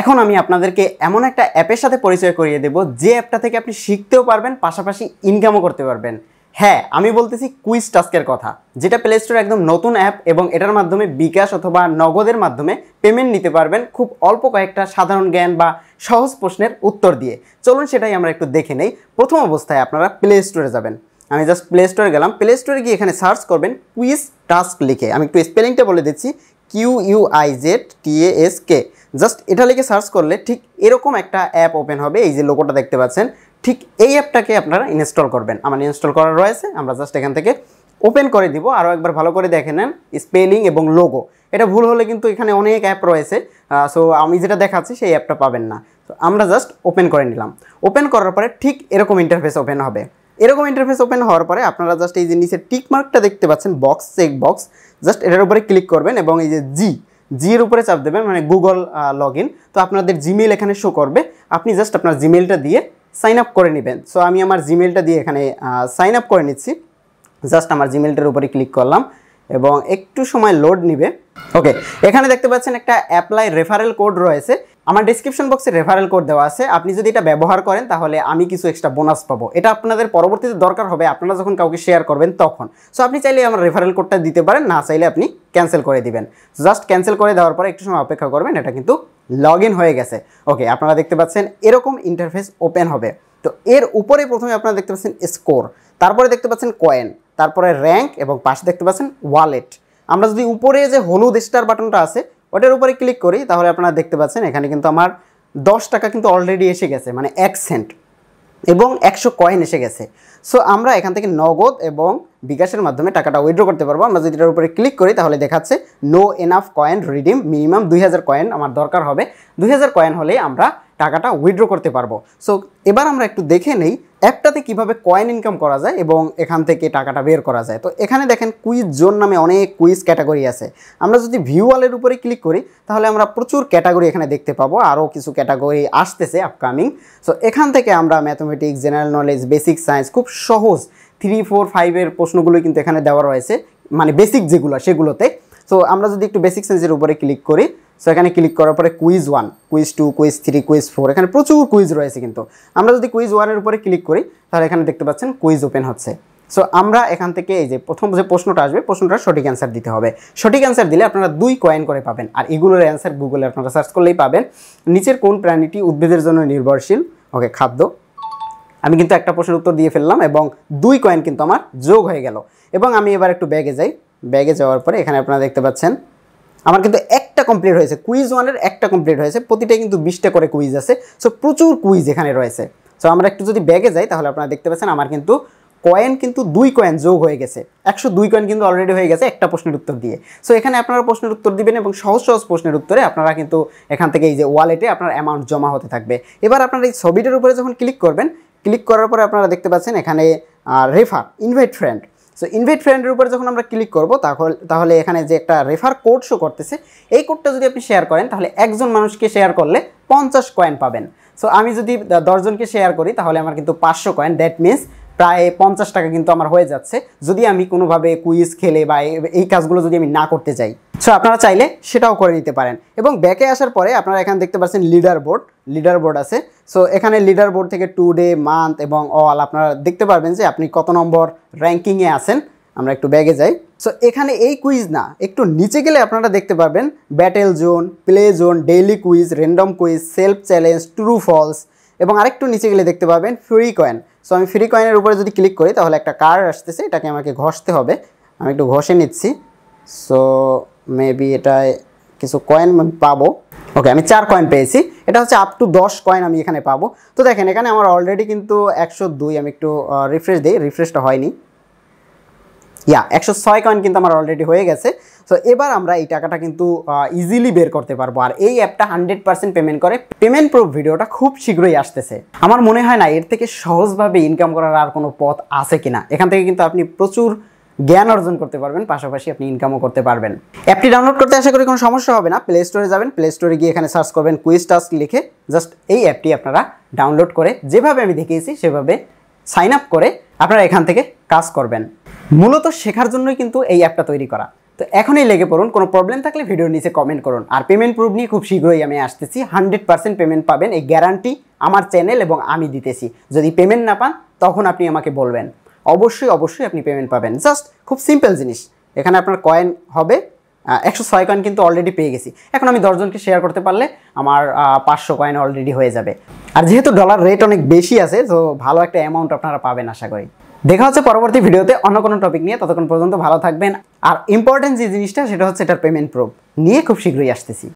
এখন আমি আপনাদেরকে এমন একটা অ্যাপের সাথে পরিচয় করিয়ে দেব যে অ্যাপটা থেকে আপনি শিখতেও পারবেন পাশাপাশি ইনকামও করতে পারবেন হ্যাঁ আমি বলতেছি কুইজ টাস্কের কথা যেটা প্লে স্টোর একদম নতুন অ্যাপ এবং এটার মাধ্যমে বিকাশ অথবা নগদের মাধ্যমে পেমেন্ট নিতে পারবেন খুব অল্প কয়েকটা সাধারণ জ্ঞান বা সহজ প্রশ্নের উত্তর দিয়ে চলুন সেটাই আমরা একটু দেখে নেই প্রথম অবস্থায় আপনারা প্লে স্টোরে যাবেন আমি জাস্ট প্লে স্টোরে গেলাম প্লে স্টোরে গিয়ে এখানে সার্চ করবেন কুইজ টাস্ক লিখে আমি একটু স্পেলিংটা বলে দিচ্ছি Q U I Z T S K just এটা লিখে সার্চ করলে ঠিক এরকম একটা অ্যাপ ওপেন হবে এই যে লোকোটা দেখতে পাচ্ছেন ঠিক এই অ্যাপটাকে আপনারা ইনস্টল করবেন আমার ইনস্টল করা রয়েছে আমরা জাস্ট এখান থেকে ওপেন করে দিব আরও একবার ভালো করে দেখে নেন স্পেলিং এবং লোগো এটা ভুল হলে কিন্তু এখানে অনেক অ্যাপ রয়েছে সো আমি যেটা দেখাচ্ছি সেই অ্যাপটা পাবেন না তো আমরা জাস্ট ওপেন করে নিলাম ওপেন করার পরে ঠিক এরকম ইন্টারফেস ওপেন হবে এরকম ইন্টারফেস ওপেন হওয়ার পরে আপনারা জাস্ট এই যে নিচে টিক মার্কটা দেখতে পাচ্ছেন বক্স চেক বক্স জাস্ট এটার উপরে ক্লিক করবেন এবং এই যে জি জি এর উপরে চাপ দেবেন মানে গুগল লগ তো আপনাদের জিমেল এখানে শো করবে আপনি জাস্ট আপনার জিমেলটা দিয়ে সাইন আপ করে নেবেন সো আমি আমার জিমেলটা দিয়ে এখানে সাইন আপ করে নিচ্ছি জাস্ট আমার জিমেলটার উপরে ক্লিক করলাম এবং একটু সময় লোড নিবে ওকে এখানে দেখতে পাচ্ছেন একটা অ্যাপ্লাই রেফারেল কোড রয়েছে আমার ডিসক্রিপশন বক্সে রেফারেল কোড দেওয়া আছে আপনি যদি এটা ব্যবহার করেন তাহলে আমি কিছু এক্সট্রা বোনাস পাবো এটা আপনাদের পরবর্তীতে দরকার হবে আপনারা যখন কাউকে শেয়ার করবেন তখন সো আপনি চাইলে আমার রেফারেল কোডটা দিতে পারেন না চাইলে আপনি ক্যান্সেল করে দিবেন জাস্ট ক্যান্সেল করে দেওয়ার পর একটু সময় অপেক্ষা করবেন এটা কিন্তু লগ হয়ে গেছে ওকে আপনারা দেখতে পাচ্ছেন এরকম ইন্টারফেস ওপেন হবে তো এর উপরে প্রথমে আপনারা দেখতে পাচ্ছেন স্কোর তারপরে দেখতে পাচ্ছেন কয়েন তারপরে র্যাঙ্ক এবং পাশে দেখতে পাচ্ছেন ওয়ালেট আমরা যদি উপরে যে হলুদ স্টার বাটনটা আছে ওটার উপরে ক্লিক করি তাহলে আপনারা দেখতে পাচ্ছেন এখানে কিন্তু আমার দশ টাকা কিন্তু অলরেডি এসে গেছে মানে এক সেন্ট এবং একশো কয়েন এসে গেছে সো আমরা এখান থেকে নগদ এবং বিকাশের মাধ্যমে টাকাটা উইড্রো করতে পারবো আমরা যদি এটার উপরে ক্লিক করি তাহলে দেখাচ্ছে no enough coin redeem minimum দুই কয়েন আমার দরকার হবে দুই কয়েন হলে আমরা টাকাটা উইড্রো করতে পারবো সো এবার আমরা একটু দেখে নেই অ্যাপটাতে কিভাবে কয়েন ইনকাম করা যায় এবং এখান থেকে টাকাটা বের করা যায় তো এখানে দেখেন কুইজ জোন নামে অনেক কুইজ ক্যাটাগরি আছে আমরা যদি ভিউ ওয়ালের উপরে ক্লিক করি তাহলে আমরা প্রচুর ক্যাটাগরি এখানে দেখতে পাবো আরও কিছু ক্যাটাগরি আসতেছে আপকামিং সো এখান থেকে আমরা mathematics general knowledge basic science খুব সহজ থ্রি ফোর ফাইভের প্রশ্নগুলো কিন্তু এখানে দেওয়া রয়েছে মানে বেসিক যেগুলো সেগুলোতে সো আমরা যদি একটু বেসিক সায়েন্সের উপরে ক্লিক করি সো এখানে ক্লিক করার পরে quiz one quiz two quiz three quiz four এখানে প্রচুর কুইজ রয়েছে কিন্তু আমরা যদি কুইজ ওয়ানের উপরে ক্লিক করি তাহলে এখানে দেখতে পাচ্ছেন কুইজ ওপেন হচ্ছে সো আমরা এখান থেকে এই যে প্রথম যে প্রশ্নটা আসবে প্রশ্নটার সঠিক অ্যান্সার দিতে হবে সঠিক অ্যান্সার দিলে আপনারা দুই কয়েন করে পাবেন আর এগুলোর অ্যান্সার গুগলে আপনারা সার্চ করলেই পাবেন নিচের কোন প্রাণীটি উদ্ভিদের জন্য নির্ভরশীল ওকে খাদ্য আমি কিন্তু একটা প্রশ্নের উত্তর দিয়ে ফেললাম এবং দুই কয়েন কিন্তু আমার যোগ হয়ে গেল এবং আমি এবার একটু ব্যাগে যাই ব্যাগে যাওয়ার পরে এখানে আপনারা দেখতে পাচ্ছেন আমার কিন্তু একটা কমপ্লিট হয়েছে কুইজ ওয়ানের একটা কমপ্লিট হয়েছে প্রতিটাই কিন্তু বিশটা করে কুইজ আছে সো প্রচুর কুইজ এখানে রয়েছে সো আমরা একটু যদি ব্যাগে যাই তাহলে আপনারা দেখতে পাচ্ছেন আমার কিন্তু কয়েন কিন্তু দুই কয়েন যোগ হয়ে গেছে একশো দুই কয়েন কিন্তু অলরেডি হয়ে গেছে একটা প্রশ্নের উত্তর দিয়ে সো এখানে আপনারা প্রশ্নের উত্তর দিবেন এবং সহজ সহজ প্রশ্নের উত্তরে আপনারা কিন্তু এখান থেকে এই যে ওয়ালেটে আপনার অ্যামাউন্ট জমা হতে থাকবে এবার আপনারা এই ছবিটার উপরে যখন ক্লিক করবেন ক্লিক করার পরে আপনারা দেখতে পাচ্ছেন এখানে refer invite friend so invite ফ্রেন্ডের উপরে যখন আমরা ক্লিক করবো তাহলে এখানে যে একটা রেফার কোড শো করতেছে এই কোডটা যদি আপনি শেয়ার করেন তাহলে একজন মানুষকে শেয়ার করলে পঞ্চাশ কয়েন পাবেন সো আমি যদি দশজনকে শেয়ার করি তাহলে আমার কিন্তু পাঁচশো কয়েন দ্যাট মিনস প্রায় পঞ্চাশ টাকা কিন্তু আমার হয়ে যাচ্ছে যদি আমি কোনোভাবে কুইজ খেলে বা এই কাজগুলো যদি আমি না করতে যাই সো আপনারা চাইলে সেটাও করে নিতে পারেন এবং ব্যাকে আসার পরে আপনারা এখানে দেখতে পাচ্ছেন লিডার বোর্ড লিডার বোর্ড আছে সো এখানে লিডার বোর্ড থেকে টু ডে মান্থ এবং অল আপনারা দেখতে পারবেন যে আপনি কত নম্বর র্যাঙ্কিংয়ে আছেন আমরা একটু ব্যাগে যাই সো এখানে এই কুইজ না একটু নিচে গেলে আপনারা দেখতে পারবেন battle zone play zone daily quiz random quiz self challenge true false এবং আরেকটু নিচে গেলে দেখতে পাবেন ফ্রি কয়েন সো আমি ফ্রি কয়েনের উপরে যদি ক্লিক করি তাহলে একটা কার আসতেছে এটাকে আমাকে ঘষতে হবে আমি একটু ঘষে নিচ্ছি সো মেবি এটায় কিছু কয়েন পাবো ওকে আমি চার কয়েন পেয়েছি এটা হচ্ছে আপ টু দশ কয়েন আমি এখানে পাবো তো দেখেন এখানে আমার অলরেডি কিন্তু একশো দুই আমি একটু রিফ্রেশ দিই রিফ্রেশটা হয়নি ইয়া একশো ছয় কয়েন কিন্তু আমার অলরেডি হয়ে গেছে সো এবার আমরা এই টাকাটা কিন্তু ইজিলি বের করতে পারবো আর এই অ্যাপটা হান্ড্রেড পার্সেন্ট পেমেন্ট করে পেমেন্ট প্রুফ ভিডিওটা খুব শীঘ্রই আসতেছে আমার মনে হয় না এর থেকে সহজভাবে ইনকাম করার আর কোনো পথ আছে কিনা এখান থেকে কিন্তু আপনি প্রচুর জ্ঞান অর্জন করতে পারবেন পাশাপাশি আপনি ইনকামও করতে পারবেন অ্যাপটি ডাউনলোড করতে আশা করি কোনো সমস্যা হবে না প্লে স্টোরে যাবেন প্লে স্টোরে গিয়ে এখানে সার্চ করবেন কুইজ টাস্ক লিখে জাস্ট এই অ্যাপটি আপনারা ডাউনলোড করে যেভাবে আমি দেখিয়েছি সেভাবে সাইন আপ করে আপনারা এখান থেকে কাজ করবেন মূলত শেখার জন্যই কিন্তু এই অ্যাপটা তৈরি করা তো এখনই লেগে পড়ুন কোনো প্রবলেম থাকলে ভিডিওর নিচে কমেন্ট করুন আর পেমেন্ট প্রুফ নিয়ে খুব শীঘ্রই আমি আসতেছি হান্ড্রেড পার্সেন্ট পেমেন্ট পাবেন এই গ্যারান্টি আমার চ্যানেল এবং আমি দিতেছি যদি পেমেন্ট না পান তখন আপনি আমাকে বলবেন অবশ্যই অবশ্যই আপনি পেমেন্ট পাবেন জাস্ট খুব সিম্পল জিনিস এখানে আপনার কয়েন হবে একশো ছয় কয়েন কিন্তু অলরেডি পেয়ে গেছি এখন আমি দশজনকে শেয়ার করতে পারলে আমার পাঁচশো কয়েন অলরেডি হয়ে যাবে আর যেহেতু ডলার রেট অনেক বেশি আছে তো ভালো একটা অ্যামাউন্ট আপনারা পাবেন আশা করি দেখা হচ্ছে পরবর্তী ভিডিওতে অন্য কোনো টপিক নিয়ে ততক্ষণ পর্যন্ত ভালো থাকবেন আর ইম্পর্টেন্ট যে জিনিসটা সেটা হচ্ছে এটার পেমেন্ট প্রুফ নিয়ে খুব শীঘ্রই আসতেছি